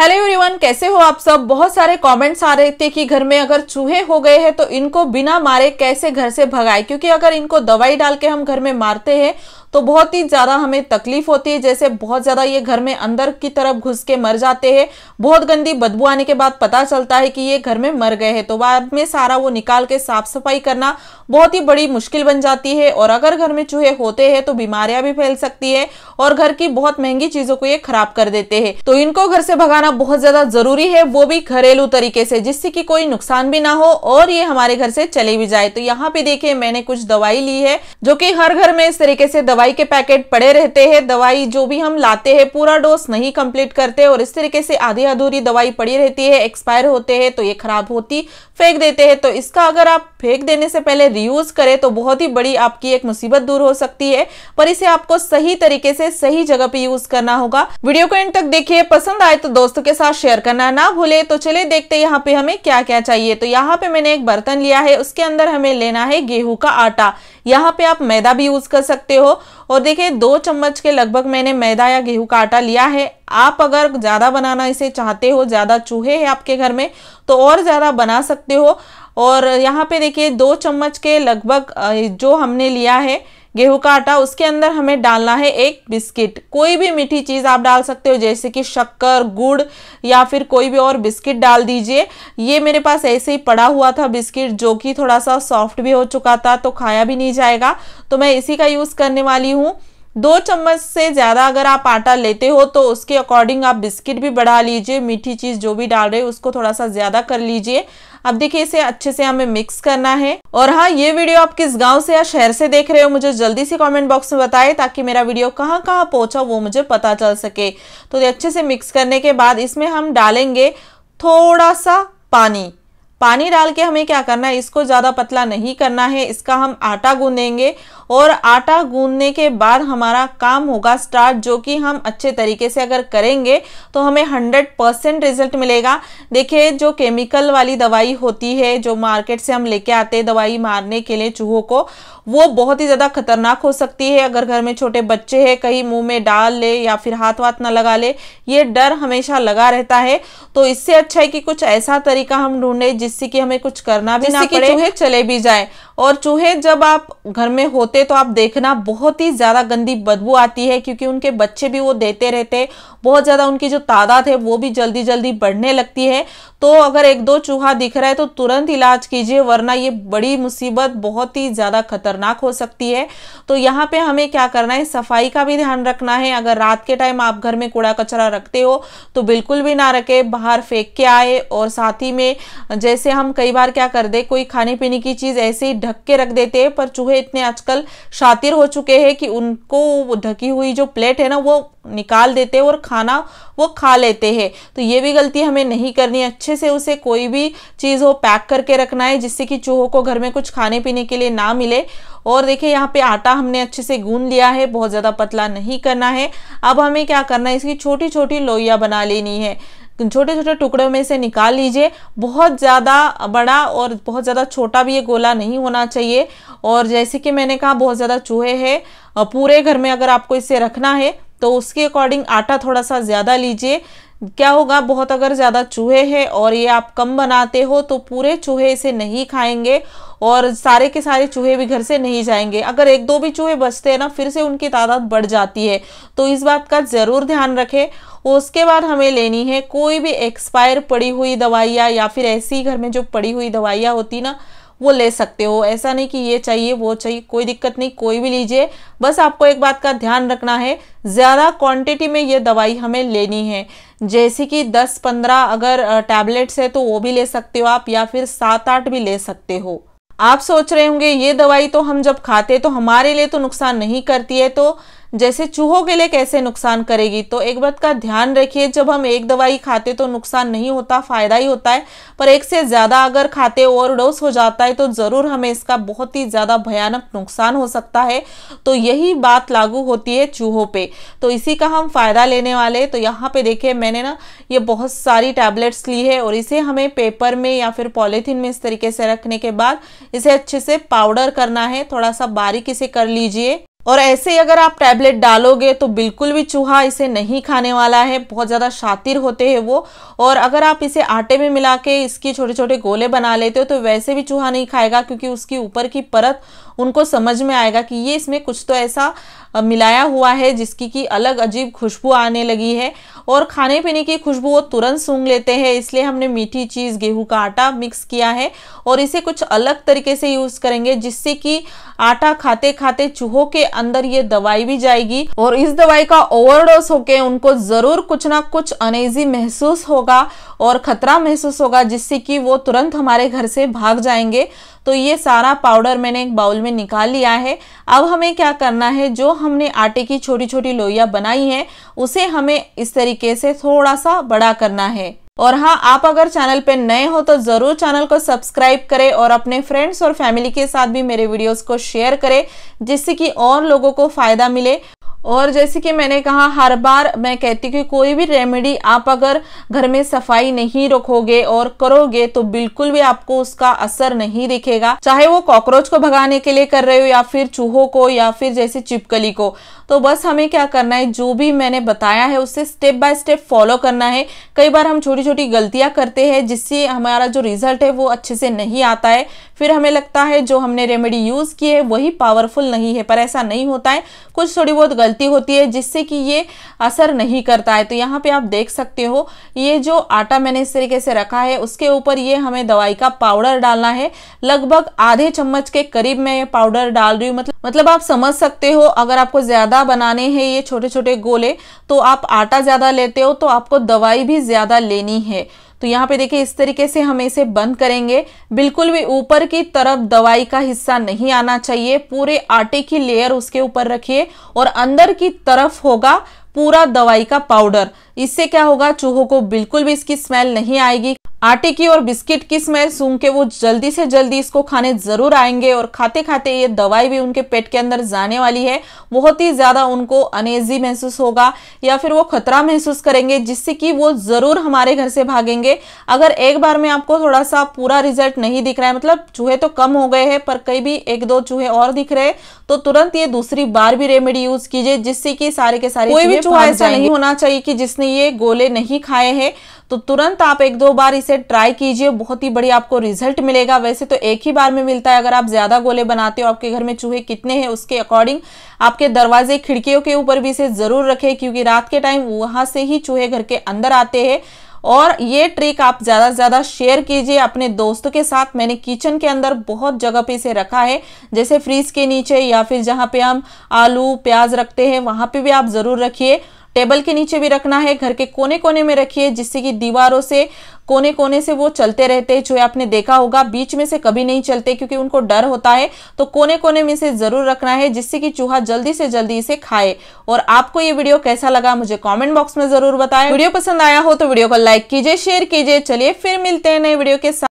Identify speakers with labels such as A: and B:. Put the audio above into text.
A: hello everyone कैसे हो आप सब बहुत सारे कमेंट्स आ रहे थे कि घर में अगर चूहे हो गए हैं तो इनको बिना मारे कैसे घर से भगाए क्योंकि अगर इनको दवाई डाल के हम घर में मारते हैं तो बहुत ही ज़्यादा हमें तकलीफ होती है जैसे बहुत ज़्यादा ये घर में अंदर की तरफ घुस के मर जाते हैं बहुत गंदी बदबू आने के बाद पता चलता है कि ये घर में मर गए हैं तो बाद में सारा वो निकाल के साफ सफाई करना बहुत ही बड़ी मुश्किल बन जाती है और अगर घर में चूहे होते हैं तो बीमारियां भी फैल सकती है और घर की बहुत महंगी चीज़ों को ये खराब कर देते हैं तो इनको घर से भगाना बहुत ज़्यादा ज़रूरी है वो भी घरेलू तरीके से जिससे कि कोई नुकसान भी ना हो और ये हमारे घर से चले भी जाए तो यहाँ पे देखिए मैंने कुछ दवाई ली है जो कि हर घर में इस तरीके से दवाई दवाई के पैकेट पड़े रहते हैं दवाई जो भी हम लाते हैं पूरा डोज नहीं कंप्लीट करते और इस तरीके से आधी अधूरी दवाई पड़ी रहती है एक्सपायर होते हैं तो ये खराब होती फेंक देते हैं तो इसका अगर आप फेंक देने से पहले रियूज करें तो बहुत ही बड़ी आपकी एक मुसीबत दूर हो सकती है पर इसे आपको सही तरीके से सही जगह पे यूज करना होगा वीडियो को एंड तक देखिए पसंद आए तो दोस्तों के साथ शेयर करना ना भूले तो चले देखते यहाँ पे हमें क्या क्या चाहिए तो यहाँ पे मैंने एक बर्तन लिया है उसके अंदर हमें लेना है गेहूं का आटा यहाँ पे आप मैदा भी यूज़ कर सकते हो और देखिए दो चम्मच के लगभग मैंने मैदा या गेहूं का आटा लिया है आप अगर ज़्यादा बनाना इसे चाहते हो ज़्यादा चूहे हैं आपके घर में तो और ज़्यादा बना सकते हो और यहाँ पे देखिए दो चम्मच के लगभग जो हमने लिया है गेहूं का आटा उसके अंदर हमें डालना है एक बिस्किट कोई भी मीठी चीज़ आप डाल सकते हो जैसे कि शक्कर गुड़ या फिर कोई भी और बिस्किट डाल दीजिए ये मेरे पास ऐसे ही पड़ा हुआ था बिस्किट जो कि थोड़ा सा सॉफ्ट भी हो चुका था तो खाया भी नहीं जाएगा तो मैं इसी का यूज़ करने वाली हूँ दो चम्मच से ज़्यादा अगर आप आटा लेते हो तो उसके अकॉर्डिंग आप बिस्किट भी बढ़ा लीजिए मीठी चीज़ जो भी डाल रहे हो उसको थोड़ा सा ज़्यादा कर लीजिए अब देखिए इसे अच्छे से हमें मिक्स करना है और हाँ ये वीडियो आप किस गांव से या शहर से देख रहे हो मुझे जल्दी से कॉमेंट बॉक्स में बताएं ताकि मेरा वीडियो कहाँ कहाँ पहुंचा वो मुझे पता चल सके तो अच्छे से मिक्स करने के बाद इसमें हम डालेंगे थोड़ा सा पानी पानी डाल के हमें क्या करना है इसको ज़्यादा पतला नहीं करना है इसका हम आटा गूंदेंगे और आटा गूंदने के बाद हमारा काम होगा स्टार्ट जो कि हम अच्छे तरीके से अगर करेंगे तो हमें हंड्रेड परसेंट रिजल्ट मिलेगा देखिए जो केमिकल वाली दवाई होती है जो मार्केट से हम लेके आते हैं दवाई मारने के लिए चूहों को वो बहुत ही ज़्यादा खतरनाक हो सकती है अगर घर में छोटे बच्चे हैं कहीं मुंह में डाल ले या फिर हाथ वाथ ना लगा ले ये डर हमेशा लगा रहता है तो इससे अच्छा है कि कुछ ऐसा तरीका हम ढूंढें जिससे कि हमें कुछ करना भी ना पड़े चले भी जाए और चूहे जब आप घर में होते तो आप देखना बहुत ही ज़्यादा गंदी बदबू आती है क्योंकि उनके बच्चे भी वो देते रहते बहुत ज़्यादा उनकी जो तादाद है वो भी जल्दी जल्दी बढ़ने लगती है तो अगर एक दो चूहा दिख रहा है तो तुरंत इलाज कीजिए वरना ये बड़ी मुसीबत बहुत ही ज़्यादा खतरनाक हो सकती है तो यहाँ पे हमें क्या करना है सफाई का भी ध्यान रखना है अगर रात के टाइम आप घर में कूड़ा कचरा रखते हो तो बिल्कुल भी ना रखें बाहर फेंक के आए और साथ ही में जैसे हम कई बार क्या कर दे कोई खाने पीने की चीज़ ऐसे ही ढक के रख देते हैं पर चूहे इतने आजकल शातिर हो चुके हैं कि उनको ढकी हुई जो प्लेट है ना वो निकाल देते हैं और खाना वो खा लेते हैं तो ये भी गलती हमें नहीं करनी अच्छे से उसे कोई भी चीज़ हो पैक करके रखना है जिससे कि चूहों को घर में कुछ खाने पीने के लिए ना मिले और देखिए यहाँ पे आटा हमने अच्छे से गूंद लिया है बहुत ज़्यादा पतला नहीं करना है अब हमें क्या करना है इसकी छोटी छोटी लोइया बना लेनी है छोटे छोटे टुकड़ों में से निकाल लीजिए बहुत ज़्यादा बड़ा और बहुत ज़्यादा छोटा भी ये गोला नहीं होना चाहिए और जैसे कि मैंने कहा बहुत ज़्यादा चूहे हैं पूरे घर में अगर आपको इसे रखना है तो उसके अकॉर्डिंग आटा थोड़ा सा ज़्यादा लीजिए क्या होगा बहुत अगर ज़्यादा चूहे हैं और ये आप कम बनाते हो तो पूरे चूहे इसे नहीं खाएंगे और सारे के सारे चूहे भी घर से नहीं जाएंगे अगर एक दो भी चूहे बचते हैं ना फिर से उनकी तादाद बढ़ जाती है तो इस बात का ज़रूर ध्यान रखें उसके बाद हमें लेनी है कोई भी एक्सपायर पड़ी हुई दवाइयाँ या फिर ऐसी घर में जो पड़ी हुई दवाइयाँ होती ना वो ले सकते हो ऐसा नहीं कि ये चाहिए वो चाहिए कोई दिक्कत नहीं कोई भी लीजिए बस आपको एक बात का ध्यान रखना है ज़्यादा क्वांटिटी में ये दवाई हमें लेनी है जैसे कि 10-15 अगर टैबलेट्स है तो वो भी ले सकते हो आप या फिर सात आठ भी ले सकते हो आप सोच रहे होंगे ये दवाई तो हम जब खाते तो हमारे लिए तो नुकसान नहीं करती है तो जैसे चूहों के लिए कैसे नुकसान करेगी तो एक बात का ध्यान रखिए जब हम एक दवाई खाते तो नुकसान नहीं होता फ़ायदा ही होता है पर एक से ज़्यादा अगर खाते ओवरडोज हो जाता है तो ज़रूर हमें इसका बहुत ही ज़्यादा भयानक नुकसान हो सकता है तो यही बात लागू होती है चूहों पर तो इसी का हम फ़ायदा लेने वाले तो यहाँ पर देखिए मैंने ना ये बहुत सारी टैबलेट्स ली है और इसे हमें पेपर में या फिर पॉलीथीन में इस तरीके से रखने के बाद इसे अच्छे से पाउडर करना है थोड़ा सा बारीक इसे कर लीजिए और ऐसे अगर आप टैबलेट डालोगे तो बिल्कुल भी चूहा इसे नहीं खाने वाला है बहुत ज़्यादा शातिर होते हैं वो और अगर आप इसे आटे में मिला के इसके छोटे छोटे गोले बना लेते हो तो वैसे भी चूहा नहीं खाएगा क्योंकि उसकी ऊपर की परत उनको समझ में आएगा कि ये इसमें कुछ तो ऐसा मिलाया हुआ है जिसकी कि अलग अजीब खुशबू आने लगी है और खाने पीने की खुशबू वो तुरंत सूंघ लेते हैं इसलिए हमने मीठी चीज़ गेहूं का आटा मिक्स किया है और इसे कुछ अलग तरीके से यूज़ करेंगे जिससे कि आटा खाते खाते चूहों के अंदर ये दवाई भी जाएगी और इस दवाई का ओवरडोज होके उनको जरूर कुछ ना कुछ अनेजी महसूस होगा और खतरा महसूस होगा जिससे कि वो तुरंत हमारे घर से भाग जाएंगे तो ये सारा पाउडर मैंने एक बाउल में निकाल लिया है अब हमें क्या करना है जो हमने आटे की छोटी छोटी लोहिया बनाई है उसे हमें इस तरीके से थोड़ा सा बड़ा करना है और हाँ आप अगर चैनल पे नए हो तो जरूर चैनल को सब्सक्राइब करें और अपने फ्रेंड्स और फैमिली के साथ भी मेरे वीडियोस को शेयर करें जिससे कि और लोगों को फायदा मिले और जैसे कि मैंने कहा हर बार मैं कहती हूँ कि कोई भी रेमेडी आप अगर घर में सफाई नहीं रखोगे और करोगे तो बिल्कुल भी आपको उसका असर नहीं दिखेगा चाहे वो कॉकरोच को भगाने के लिए कर रहे हो या फिर चूहों को या फिर जैसे चिपकली को तो बस हमें क्या करना है जो भी मैंने बताया है उसे स्टेप बाय स्टेप फॉलो करना है कई बार हम छोटी छोटी गलतियाँ करते हैं जिससे हमारा जो रिजल्ट है वो अच्छे से नहीं आता है फिर हमें लगता है जो हमने रेमेडी यूज़ की है वही पावरफुल नहीं है पर ऐसा नहीं होता है कुछ थोड़ी बहुत गलती होती है जिससे कि ये असर नहीं करता है तो यहाँ पर आप देख सकते हो ये जो आटा मैंने इस तरीके से रखा है उसके ऊपर ये हमें दवाई का पाउडर डालना है लगभग आधे चम्मच के करीब मैं ये पाउडर डाल रही हूँ मतलब मतलब आप समझ सकते हो अगर आपको ज़्यादा ज़्यादा बनाने हैं ये छोटे छोटे गोले तो आप आटा ज़्यादा लेते हो तो आपको दवाई भी ज़्यादा लेनी है तो यहाँ पे देखिए इस तरीके से हम इसे बंद करेंगे बिल्कुल भी ऊपर की तरफ दवाई का हिस्सा नहीं आना चाहिए पूरे आटे की लेयर उसके ऊपर रखिए और अंदर की तरफ होगा पूरा दवाई का पाउडर इससे क्या होगा चूहों को बिल्कुल भी इसकी स्मेल नहीं आएगी आटे की और बिस्किट की स्मेल सूंघ के वो जल्दी से जल्दी इसको खाने जरूर आएंगे और खाते खाते ये दवाई भी उनके पेट के अंदर जाने वाली है बहुत ही ज़्यादा उनको अनेजी महसूस होगा या फिर वो खतरा महसूस करेंगे जिससे कि वो ज़रूर हमारे घर से भागेंगे अगर एक बार में आपको थोड़ा सा पूरा रिजल्ट नहीं दिख रहा है मतलब चूहे तो कम हो गए हैं पर कई भी एक दो चूहे और दिख रहे तो तुरंत ये दूसरी बार भी रेमेडी यूज़ कीजिए जिससे कि सारे के सारे कोई भी चूहा ऐसा नहीं होना चाहिए कि जिसने लिए गोले नहीं खाए हैं तो तुरंत आप एक दो बार इसे ट्राई कीजिए बहुत ही बढ़िया आपको रिजल्ट मिलेगा वैसे तो एक ही बार में मिलता है अगर आप ज़्यादा गोले बनाते हो आपके घर में चूहे कितने हैं उसके अकॉर्डिंग आपके दरवाजे खिड़कियों के ऊपर भी इसे ज़रूर रखें क्योंकि रात के टाइम वहां से ही चूहे घर के अंदर आते हैं और ये ट्रिक आप ज़्यादा से ज़्यादा शेयर कीजिए अपने दोस्तों के साथ मैंने किचन के अंदर बहुत जगह पे इसे रखा है जैसे फ्रीज के नीचे या फिर जहाँ पे हम आलू प्याज रखते हैं वहां पे भी आप ज़रूर रखिए टेबल के नीचे भी रखना है घर के कोने कोने में रखिए जिससे कि दीवारों से कोने कोने से वो चलते रहते हैं जो आपने देखा होगा बीच में से कभी नहीं चलते क्योंकि उनको डर होता है तो कोने कोने में से ज़रूर रखना है जिससे कि चूहा जल्दी से जल्दी इसे खाए और आपको ये वीडियो कैसा लगा मुझे कॉमेंट बॉक्स में ज़रूर बताएं वीडियो पसंद आया हो तो वीडियो को लाइक कीजिए शेयर कीजिए चलिए फिर मिलते हैं नए वीडियो के साथ